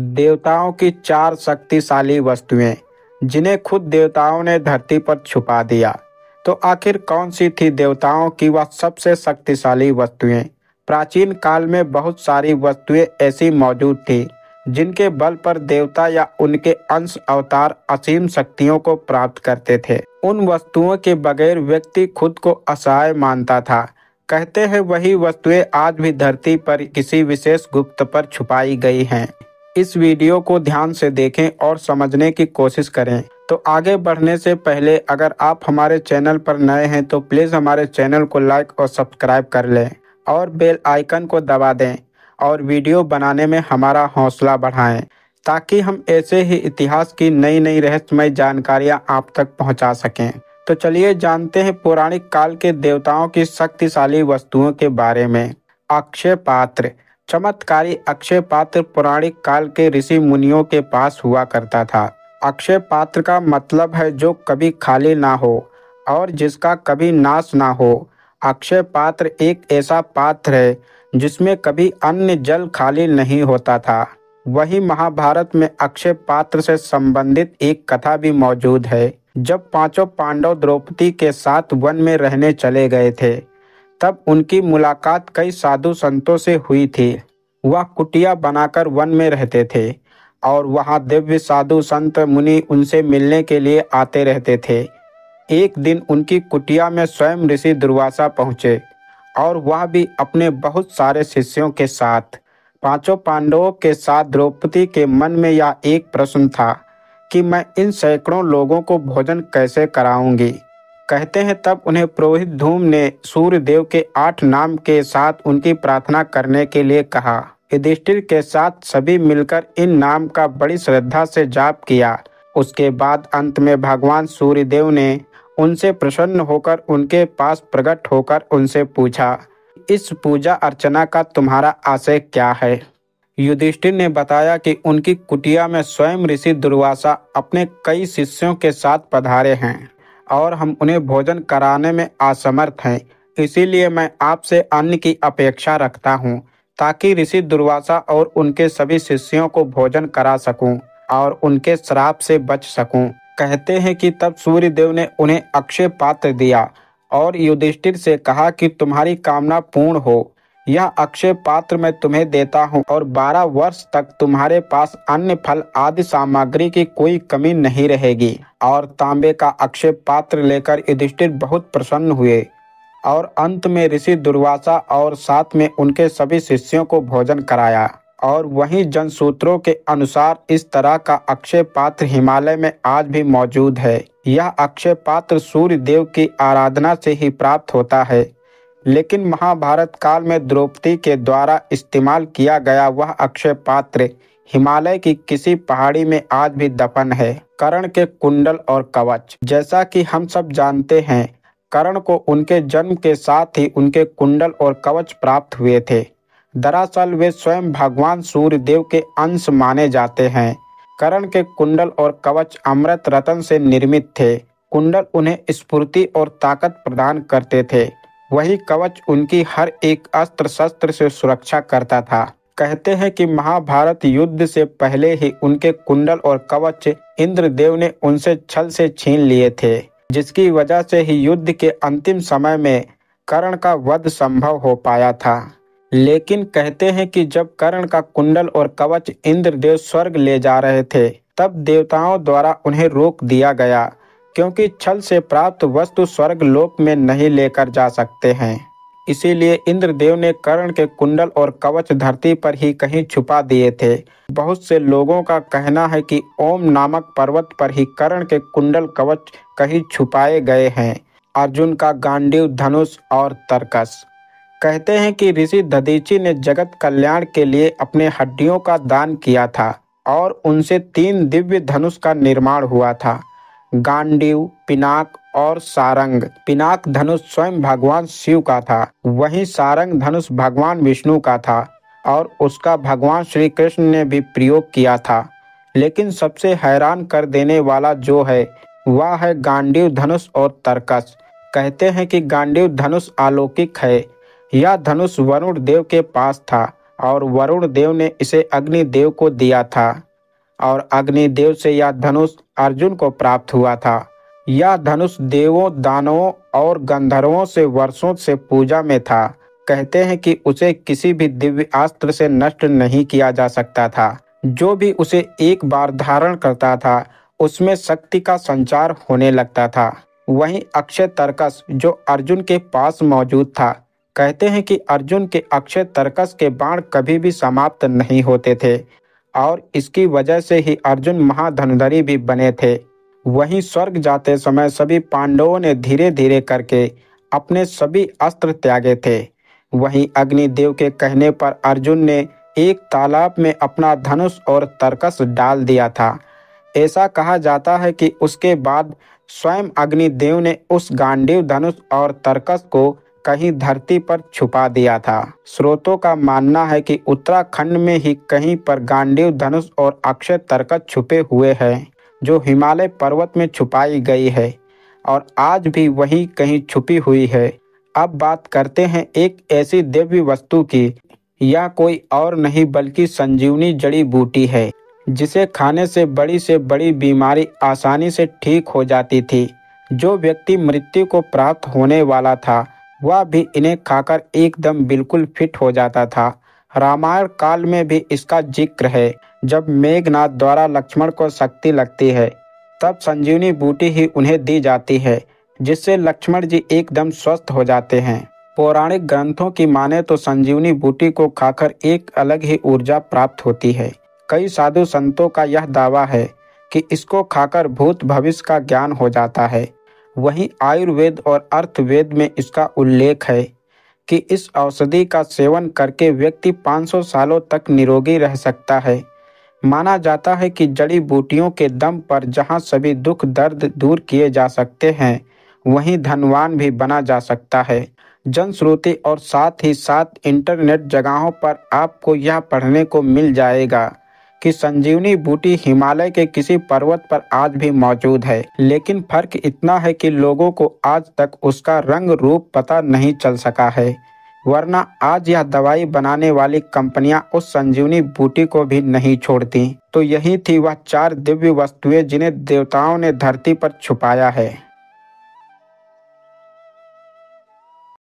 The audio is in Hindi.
देवताओं की चार शक्तिशाली वस्तुएं जिन्हें खुद देवताओं ने धरती पर छुपा दिया तो आखिर कौन सी थी देवताओं की वह सबसे शक्तिशाली वस्तुएं प्राचीन काल में बहुत सारी वस्तुएं ऐसी मौजूद थी जिनके बल पर देवता या उनके अंश अवतार असीम शक्तियों को प्राप्त करते थे उन वस्तुओं के बगैर व्यक्ति खुद को असहाय मानता था कहते हैं वही वस्तुएं आज भी धरती पर किसी विशेष गुप्त पर छुपाई गई हैं इस वीडियो को ध्यान से देखें और समझने की कोशिश करें तो आगे बढ़ने से पहले अगर आप हमारे चैनल पर नए हैं तो प्लीज़ हमारे चैनल को लाइक और सब्सक्राइब कर लें और बेल आइकन को दबा दें और वीडियो बनाने में हमारा हौसला बढ़ाएं ताकि हम ऐसे ही इतिहास की नई नई रहस्यमय जानकारियां आप तक पहुंचा सकें तो चलिए जानते हैं पौराणिक काल के देवताओं की शक्तिशाली वस्तुओं के बारे में अक्षय पात्र चमत्कारी अक्षय पात्र पौराणिक काल के ऋषि मुनियों के पास हुआ करता था अक्षय पात्र का मतलब है जो कभी खाली ना हो और जिसका कभी नाश ना हो अक्षय पात्र एक ऐसा पात्र है जिसमें कभी अन्य जल खाली नहीं होता था वही महाभारत में अक्षय पात्र से संबंधित एक कथा भी मौजूद है जब पांचों पांडव द्रौपदी के साथ वन में रहने चले गए थे तब उनकी मुलाकात कई साधु संतों से हुई थी वह कुटिया बनाकर वन में रहते थे और वहाँ दिव्य साधु संत मुनि उनसे मिलने के लिए आते रहते थे एक दिन उनकी कुटिया में स्वयं ऋषि दुर्वासा पहुँचे और वह भी अपने बहुत सारे शिष्यों के साथ पांचों पांडवों के साथ द्रौपदी के मन में यह एक प्रश्न था कि मैं इन सैकड़ों लोगों को भोजन कैसे कराऊंगी कहते हैं तब उन्हें पुरोहित धूम ने सूर्य देव के आठ नाम के साथ उनकी प्रार्थना करने के लिए कहा युधिष्ठिर के साथ सभी मिलकर इन नाम का बड़ी श्रद्धा से जाप किया उसके बाद अंत में भगवान सूर्य देव ने उनसे प्रसन्न होकर उनके पास प्रकट होकर उनसे पूछा इस पूजा अर्चना का तुम्हारा आशय क्या है युधिष्ठिर ने बताया कि उनकी कुटिया में स्वयं ऋषि दुर्वासा अपने कई शिष्यों के साथ पधारे हैं और हम उन्हें भोजन कराने में असमर्थ हैं इसीलिए मैं आपसे अन्न की अपेक्षा रखता हूँ ताकि ऋषि दुर्वासा और उनके सभी शिष्यों को भोजन करा सकूं और उनके श्राप से बच सकूं। कहते हैं कि तब सूर्यदेव ने उन्हें अक्षय पात्र दिया और युधिष्ठिर से कहा कि तुम्हारी कामना पूर्ण हो यह अक्षय पात्र मैं तुम्हें देता हूँ और बारह वर्ष तक तुम्हारे पास अन्य फल आदि सामग्री की कोई कमी नहीं रहेगी और तांबे का अक्षय पात्र लेकर युधिष्ठिर बहुत प्रसन्न हुए और अंत में ऋषि दुर्वासा और साथ में उनके सभी शिष्यों को भोजन कराया और जन जनसूत्रों के अनुसार इस तरह का अक्षय पात्र हिमालय में आज भी मौजूद है यह अक्षय पात्र सूर्य देव की आराधना से ही प्राप्त होता है लेकिन महाभारत काल में द्रौपदी के द्वारा इस्तेमाल किया गया वह अक्षय पात्र हिमालय की किसी पहाड़ी में आज भी दफन है करण के कुंडल और कवच जैसा कि हम सब जानते हैं करण को उनके जन्म के साथ ही उनके कुंडल और कवच प्राप्त हुए थे दरअसल वे स्वयं भगवान सूर्य देव के अंश माने जाते हैं करण के कुंडल और कवच अमृत रतन से निर्मित थे कुंडल उन्हें स्फूर्ति और ताकत प्रदान करते थे वही कवच उनकी हर एक अस्त्र शस्त्र से सुरक्षा करता था कहते हैं कि महाभारत युद्ध से पहले ही उनके कुंडल और कवच इंद्रदेव ने उनसे छल से छीन लिए थे जिसकी वजह से ही युद्ध के अंतिम समय में कर्ण का वध संभव हो पाया था लेकिन कहते हैं कि जब कर्ण का कुंडल और कवच इंद्रदेव स्वर्ग ले जा रहे थे तब देवताओं द्वारा उन्हें रोक दिया गया क्योंकि छल से प्राप्त वस्तु स्वर्ग लोक में नहीं लेकर जा सकते हैं इसीलिए इंद्रदेव ने कर्ण के कुंडल और कवच धरती पर ही कहीं छुपा दिए थे बहुत से लोगों का कहना है कि ओम नामक पर्वत पर ही कर्ण के कुंडल कवच कहीं छुपाए गए हैं अर्जुन का गांडीव धनुष और तर्कस कहते हैं कि ऋषि ददीची ने जगत कल्याण के लिए अपने हड्डियों का दान किया था और उनसे तीन दिव्य धनुष का निर्माण हुआ था गांडीव पिनाक और सारंग पिनाक धनुष स्वयं भगवान शिव का था वहीं सारंग धनुष भगवान विष्णु का था और उसका भगवान श्री कृष्ण ने भी प्रयोग किया था लेकिन सबसे हैरान कर देने वाला जो है वह है गांडीव धनुष और तरकस कहते हैं कि गांडीव धनुष अलौकिक है यह धनुष वरुण देव के पास था और वरुण देव ने इसे अग्नि देव को दिया था और अग्नि देव से यह धनुष अर्जुन को प्राप्त हुआ था यह धनुष देवों दानवों और गंधर्वों से वर्षों से पूजा में था कहते हैं कि उसे किसी भी दिव्य अस्त्र से नष्ट नहीं किया जा सकता था जो भी उसे एक बार धारण करता था उसमें शक्ति का संचार होने लगता था वहीं अक्षय तर्कस जो अर्जुन के पास मौजूद था कहते हैं कि अर्जुन के अक्षय तर्कस के बाण कभी भी समाप्त नहीं होते थे और इसकी वजह से ही अर्जुन महाधनधरी भी बने थे वहीं स्वर्ग जाते समय सभी पांडवों ने धीरे धीरे करके अपने सभी अस्त्र त्यागे थे वहीं अग्निदेव के कहने पर अर्जुन ने एक तालाब में अपना धनुष और तर्कस डाल दिया था ऐसा कहा जाता है कि उसके बाद स्वयं अग्निदेव ने उस गांडीव धनुष और तरकस को कहीं धरती पर छुपा दिया था स्रोतों का मानना है कि उत्तराखंड में ही कहीं पर गांडीव धनुष और अक्षय तरकत छुपे हुए हैं जो हिमालय पर्वत में छुपाई गई है और आज भी वहीं कहीं छुपी हुई है अब बात करते हैं एक ऐसी दिव्य वस्तु की यह कोई और नहीं बल्कि संजीवनी जड़ी बूटी है जिसे खाने से बड़ी से बड़ी बीमारी आसानी से ठीक हो जाती थी जो व्यक्ति मृत्यु को प्राप्त होने वाला था वह भी इन्हें खाकर एकदम बिल्कुल फिट हो जाता था रामायण काल में भी इसका जिक्र है जब मेघनाथ द्वारा लक्ष्मण को शक्ति लगती है तब संजीवनी बूटी ही उन्हें दी जाती है जिससे लक्ष्मण जी एकदम स्वस्थ हो जाते हैं पौराणिक ग्रंथों की माने तो संजीवनी बूटी को खाकर एक अलग ही ऊर्जा प्राप्त होती है कई साधु संतों का यह दावा है कि इसको खाकर भूत भविष्य का ज्ञान हो जाता है वहीं आयुर्वेद और अर्थवेद में इसका उल्लेख है कि इस औषधि का सेवन करके व्यक्ति 500 सालों तक निरोगी रह सकता है माना जाता है कि जड़ी बूटियों के दम पर जहाँ सभी दुख दर्द दूर किए जा सकते हैं वहीं धनवान भी बना जा सकता है जनश्रुति और साथ ही साथ इंटरनेट जगहों पर आपको यह पढ़ने को मिल जाएगा कि संजीवनी बूटी हिमालय के किसी पर्वत पर आज भी मौजूद है लेकिन फर्क इतना है कि लोगों को आज तक उसका रंग रूप पता नहीं चल सका है वरना आज यह दवाई बनाने वाली कंपनियां उस संजीवनी बूटी को भी नहीं छोड़ती तो यही थी वह चार दिव्य वस्तुएं जिन्हें देवताओं ने धरती पर छुपाया है